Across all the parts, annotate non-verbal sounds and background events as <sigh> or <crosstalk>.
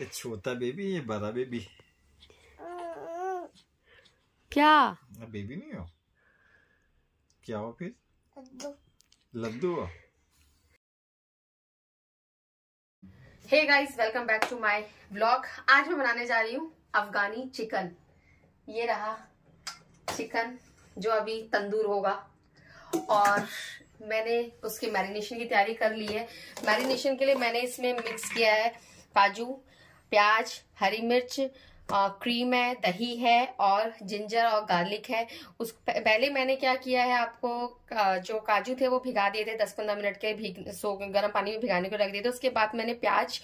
ये छोटा बेबी ये बड़ा बेबी क्या बेबी नहीं हो क्या हो फिर लड्डू हो hey guys welcome back to my vlog आज मैं बनाने जा रही हूँ अफगानी चिकन ये रहा चिकन जो अभी तंदूर होगा और मैंने उसकी मैरिनेशन की तैयारी कर ली है मैरिनेशन के लिए मैंने इसमें मिक्स किया है काजू प्याज हरी मिर्च क्रीम है दही है और जिंजर और गार्लिक है उस पहले मैंने क्या किया है आपको जो काजू थे वो भिगा दिए थे 10-15 मिनट के भीग सो गर्म पानी में भिगाने को रख दिए थे उसके बाद मैंने प्याज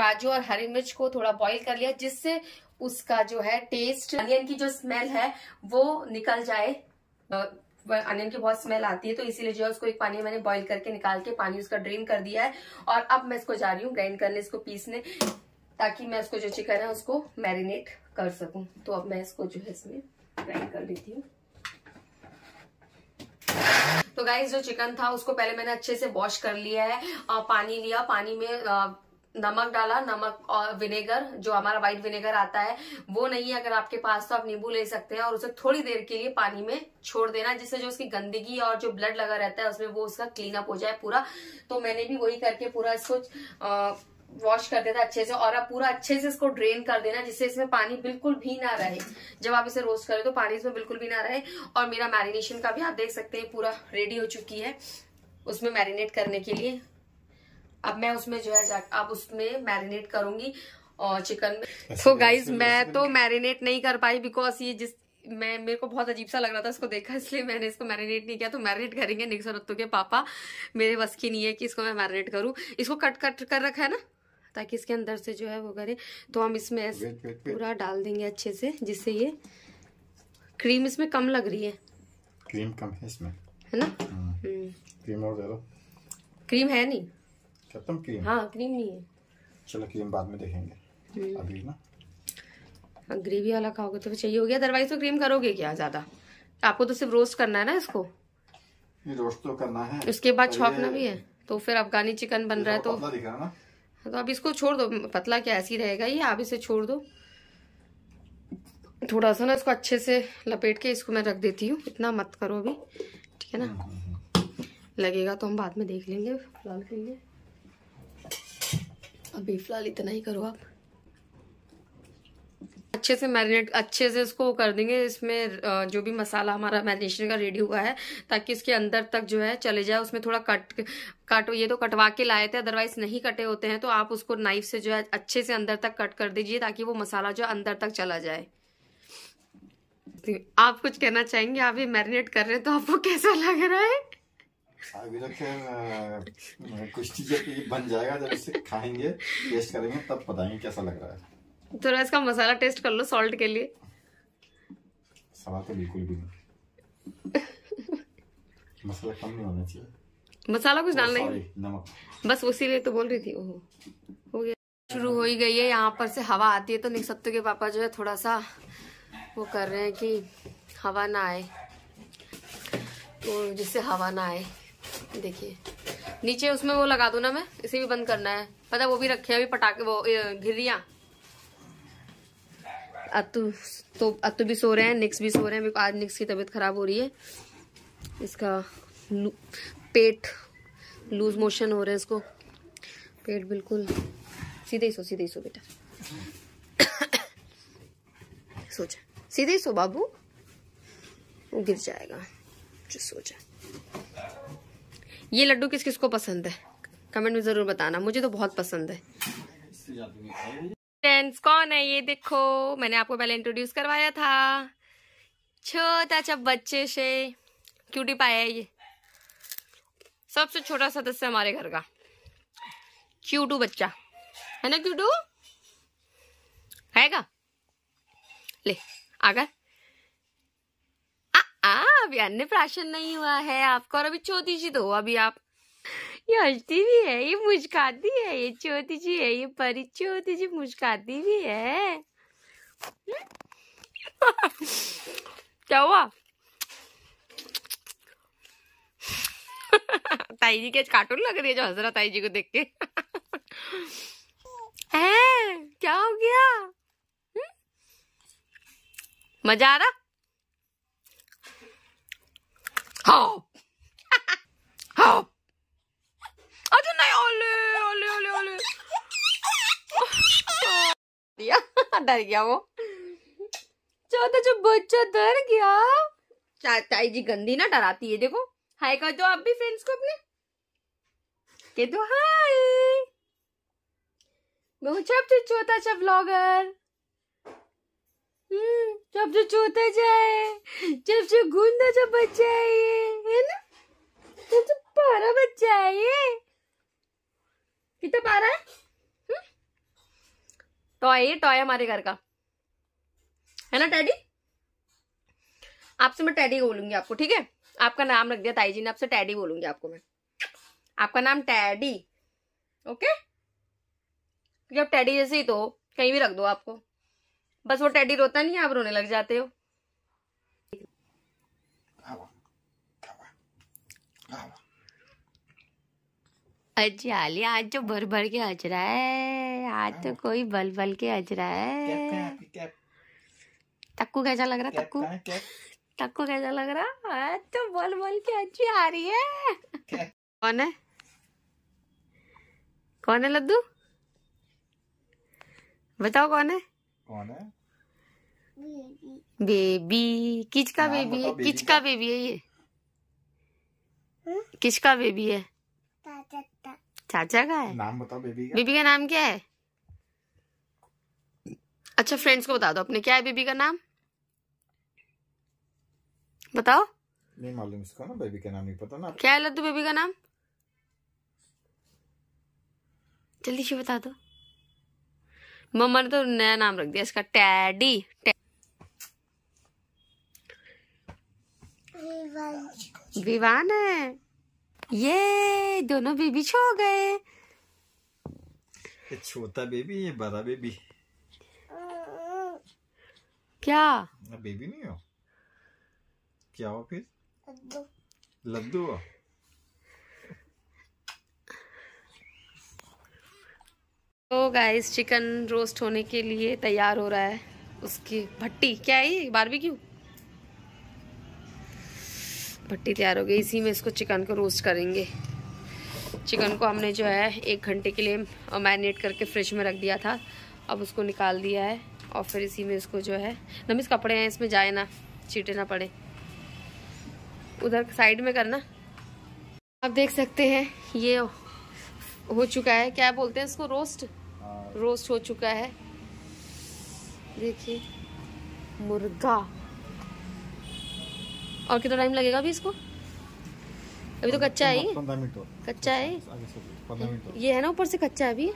काजू और हरी मिर्च को थोड़ा बॉईल कर लिया जिससे उसका जो है टेस्ट अनियन की जो स्मेल है वो निकल जाए अनियन की बहुत स्मेल आती है तो इसीलिए जो है उसको एक पानी मैंने बॉइल करके निकाल के पानी उसका ड्रेन कर दिया है और अब मैं इसको जा रही हूँ ग्राइंड करने इसको पीसने ताकि मैं उसको जो चिकन है उसको मैरिनेट कर सकूं तो अब मैं इसको जो है इसमें फ्राई कर लेती हूँ तो गाइज जो चिकन था उसको पहले मैंने अच्छे से वॉश कर लिया है आ, पानी लिया पानी में आ, नमक डाला नमक और विनेगर जो हमारा वाइट विनेगर आता है वो नहीं है अगर आपके पास तो आप नींबू ले सकते हैं और उसे थोड़ी देर के लिए पानी में छोड़ देना जिससे जो उसकी गंदगी और जो ब्लड लगा रहता है उसमें वो उसका क्लीन अप हो जाए पूरा तो मैंने भी वही करके पूरा इसको आ, वॉश कर देना अच्छे से और आप पूरा अच्छे से इसको ड्रेन कर देना जिससे इसमें पानी बिल्कुल भी ना रहे जब आप इसे रोस्ट करें तो पानी इसमें बिल्कुल भी ना रहे और मेरा मैरिनेशन का भी आप देख सकते हैं पूरा रेडी हो चुकी है उसमें मैरिनेट करने के लिए अब मैं उसमें जो है अब उसमें मैरिनेट करूंगी और चिकन में सो तो गाइज मैं तो मैरिनेट नहीं कर पाई बिकॉज ये जिस मैं मेरे को बहुत अजीब सा लग रहा था इसको देखा इसलिए मैंने इसको मैरिनेट नहीं किया तो मैरिनेट करेंगे निक्सर रत्तू के पापा मेरे बस की नहीं है कि इसको मैं मैरिनेट करूँ इसको कट कट कर रखा है ना ताकि इसके अंदर से जो है वो करे तो हम इसमें ऐसे पूरा डाल देंगे अच्छे से जिससे ये क्रीम इसमें कम लग रही है क्रीम कम है इसमें है ना हाँ। हम्म। क्रीम और दे क्रीम है नहीं खत्म क्रीम हाँ क्रीम नहीं है चलो क्रीम बाद में देखेंगे हम्म। अभी ना हाँ, ग्रेवी वाला खाओगे तो चाहिए हो गया अदरवाइज तो क्रीम करोगे क्या ज्यादा आपको तो सिर्फ रोस्ट करना है ना इसको रोस्ट तो करना है उसके बाद तो छोपना भी है तो फिर अफगानी चिकन बन रहा है तो, तो तो आप इसको छोड़ दो पतला क्या ऐसी रहेगा ये आप इसे छोड़ दो थोड़ा सा ना इसको अच्छे से लपेट के इसको मैं रख देती हूँ इतना मत करो अभी ठीक है ना लगेगा तो हम बाद में देख लेंगे फिलहाल के लिए अभी फिलहाल इतना ही करो आप अच्छे से मैरिनेट अच्छे से इसको कर देंगे इसमें जो भी मसाला हमारा मैरिनेशन का रेडी हुआ है ताकि इसके अंदर तक जो है चले जाए उसमें थोड़ा कट कट ये तो कटवा के लाए थे अदरवाइज नहीं कटे होते हैं तो आप उसको नाइफ से जो है अच्छे से अंदर तक कट कर दीजिए ताकि वो मसाला जो अंदर तक चला जाए तो आप कुछ कहना चाहेंगे आप ये मैरिनेट कर रहे हैं तो आपको कैसा लग रहा है अभी तो खैर कुछ चीजें बन जाएगा जब इसे खाएंगे टेस्ट करेंगे तब बताएंगे कैसा लग रहा है थोड़ा तो इसका मसाला टेस्ट कर लो सॉल्ट के लिए सलाद तो बिल्कुल भी नहीं <laughs> मसाला कम नहीं होना चाहिए मसाला कुछ डालना ही नमक बस उसी लिए तो बोल रही थी ओहो हो गया शुरू हो ही गई है यहाँ पर से हवा आती है तो निक सत्तू के पापा जो है थोड़ा सा वो कर रहे हैं कि हवा ना आए तो जिससे हवा ना आए देखिए नीचे उसमें वो लगा दूँ ना मैं इसे भी बंद करना है पता वो भी रखे अभी पटाखे वो घिरिया अतु तो अतु भी सो रहे हैं निक्स भी सो रहे हैं मेरे को आज निक्स की तबीयत खराब हो रही है इसका लू, पेट लूज मोशन हो रहा है इसको पेट बिल्कुल सीधे ही सो सीधे ही सो बेटा सोचा सीधे ही सो बाबू वो गिर जाएगा जो सोचा ये लड्डू किस किस को पसंद है कमेंट में ज़रूर बताना मुझे तो बहुत पसंद है फ्रेंड्स कौन है ये देखो मैंने आपको पहले इंट्रोड्यूस करवाया था छोटा सा बच्चे से क्यूटी पाया है ये सबसे छोटा सदस्य हमारे घर का क्यूटू बच्चा है ना क्यूटू का? ले आगे अभी अन्य प्राशन नहीं हुआ है आपका और अभी छोटी सी तो अभी आप ये हंसती भी है ये मुस्काती है ये छोटी जी है ये परी चोती जी मुस्काती भी है <laughs> क्या हुआ <laughs> ताई जी के कार्टून लग रही है जो हजरा ताई जी को देख के <laughs> है क्या हो गया हम्म? मजा आ रहा हाँ डर गया वो चौथा जो बच्चा डर गया चाचाई जी गंदी ना डराती है देखो हाय कर दो आप भी फ्रेंड्स को अपने के दो हाय मैं छप जो चौथा सा ब्लॉगर हम्म जब जो चौथा जाए जब जो गुंदा जो बच्चा है ये है ना जब जो पारा बच्चा है ये कितना पारा है टॉय तो ये टॉय तो हमारे घर का है ना टैडी आपसे मैं टैडी बोलूंगी आपको ठीक है आपका नाम रख दिया ताई जी ने आपसे टैडी बोलूंगी आपको मैं आपका नाम टैडी ओके क्योंकि आप टैडी जैसे ही तो कहीं भी रख दो आपको बस वो टैडी रोता नहीं है आप रोने लग जाते हो अजी आलिया आज जो भर भर के हज रहा है आज तो हाँ। कोई बल बल के अज रहा है तक्कू कैसा लग रहा तक्कू तक्कू कैसा लग रहा है तो बल बल के अजरी आ रही है कौन है कौन है लड्डू बताओ कौन है कौन है बेबी किसका हाँ, बेबी है किसका बेबी है ये हम्म? किसका बेबी है चाचा का है नाम बताओ बेबी का बेबी का नाम क्या है अच्छा फ्रेंड्स को बता दो अपने क्या है बेबी का नाम बताओ नहीं मालूम इसका ना बेबी का नाम नहीं पता ना क्या है लद्दू बेबी का नाम जल्दी से बता दो मम्मा ने तो नया नाम रख दिया इसका टैडी विवान है ये दोनों बेबी छो गए छोटा बेबी ये बड़ा बेबी क्या बेबी नहीं हो क्या हो फिर लद्दू हो तो गाइस चिकन रोस्ट होने के लिए तैयार हो रहा है उसकी भट्टी क्या है ये बारबेक्यू भट्टी तैयार हो गई इसी में इसको चिकन को रोस्ट करेंगे चिकन को हमने जो है एक घंटे के लिए मैरिनेट करके फ्रिज में रख दिया था अब उसको निकाल दिया है और फिर इसी में इसको जो है नमीज कपड़े हैं इसमें जाए ना चीटे ना पड़े उधर साइड में करना आप देख सकते हैं ये हो चुका है क्या बोलते हैं इसको रोस्ट हाँ। रोस्ट हो चुका है देखिए मुर्गा और कितना टाइम लगेगा अभी इसको अभी तो कच्चा है कच्चा है ये है ना ऊपर से कच्चा हाँ, है अभी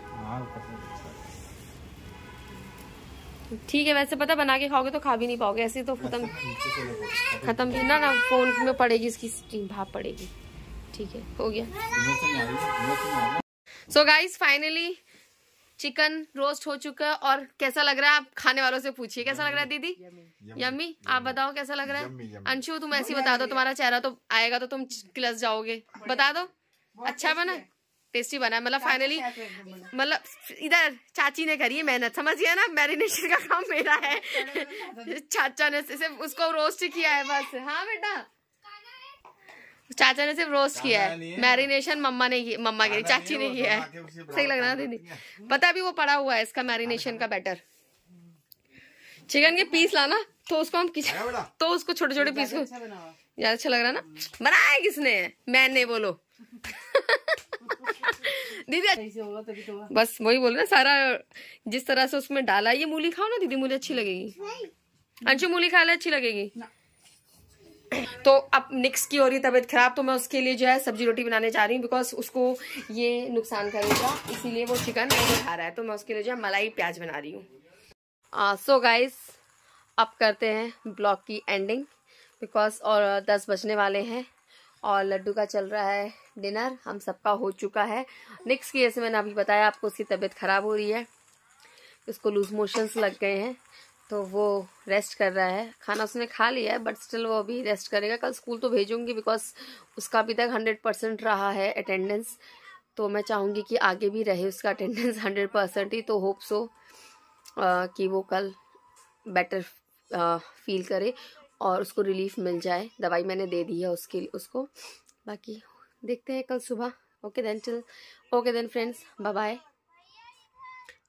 ठीक है वैसे पता बना के खाओगे तो खा भी नहीं पाओगे ऐसे तो खत्म खत्म भी ना ना फोन में पड़ेगी इसकी स्टीम भाप पड़ेगी ठीक है हो गया so guys finally chicken roast हो चुका है और कैसा लग रहा है आप खाने वालों से पूछिए कैसा लग रहा है दीदी यम्मी आप बताओ कैसा लग रहा है अंशु तुम ऐसी बता दो तुम्हारा चेहरा तो आएगा तो तुम क्लस जाओगे बता दो अच्छा बना टेस्टी बना मतलब फाइनली मतलब इधर चाची ने करी है मेहनत समझ गया ना मैरिनेशन का काम मेरा है चाचा ने सिर्फ उसको रोस्ट किया है बस हाँ बेटा चाचा ने सिर्फ रोस्ट किया है मैरिनेशन मम्मा ने की मम्मा की चाची ने किया है सही लग रहा दीदी पता अभी वो पड़ा हुआ है इसका मैरिनेशन का बैटर चिकन के पीस लाना तो उसको हम किचन तो उसको छोटे छोटे पीस को अच्छा ज्यादा अच्छा लग रहा ना बनाया किसने मैंने बोलो <laughs> दीदी तो बस वही बोल रहे सारा जिस तरह से उसमें डाला ये मूली खाओ ना दीदी मुझे अच्छी लगेगी अंशु मूली खा ले अच्छी लगेगी तो अब निक्स की हो रही तबीयत खराब तो मैं उसके लिए जो है सब्जी रोटी बनाने जा रही हूँ बिकॉज उसको ये नुकसान करेगा इसीलिए वो चिकन नहीं खा रहा है तो मैं उसके लिए जो है मलाई प्याज बना रही हूँ सो गाइस अब करते हैं ब्लॉग की एंडिंग बिकॉज और दस बजने वाले हैं और लड्डू का चल रहा है डिनर हम सबका हो चुका है नेक्स्ट की जैसे मैंने अभी बताया आपको उसकी तबीयत ख़राब हो रही है उसको लूज मोशंस लग गए हैं तो वो रेस्ट कर रहा है खाना उसने खा लिया है बट स्टिल वो अभी रेस्ट करेगा कल स्कूल तो भेजूंगी बिकॉज उसका अभी तक हंड्रेड परसेंट रहा है अटेंडेंस तो मैं चाहूँगी कि आगे भी रहे उसका अटेंडेंस हंड्रेड परसेंट ही तो होप सो कि वो कल बेटर फील करे और उसको रिलीफ मिल जाए दवाई मैंने दे दी है उसके उसको बाकी देखते हैं कल सुबह okay then till okay then friends bye bye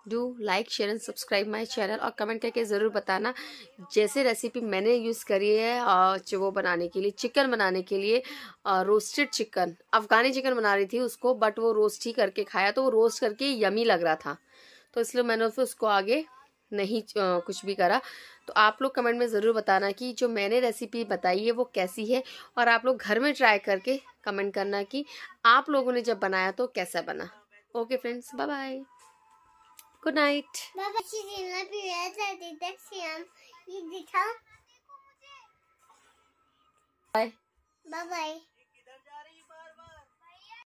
do like share and subscribe my channel और कमेंट करके ज़रूर बताना जैसे रेसिपी मैंने यूज़ करी है और वो बनाने के लिए चिकन बनाने के लिए रोस्टेड चिकन अफ़गानी चिकन बना रही थी उसको बट वो रोस्ट ही करके खाया तो वो रोस्ट करके यमी लग रहा था तो इसलिए मैंने उसको आगे नहीं कुछ भी करा तो आप लोग कमेंट में ज़रूर बताना कि जो मैंने रेसिपी बताई है वो कैसी है और आप लोग घर में ट्राई करके कमेंट करना कि आप लोगों ने जब बनाया तो कैसा बना okay friends bye bye good night bye bye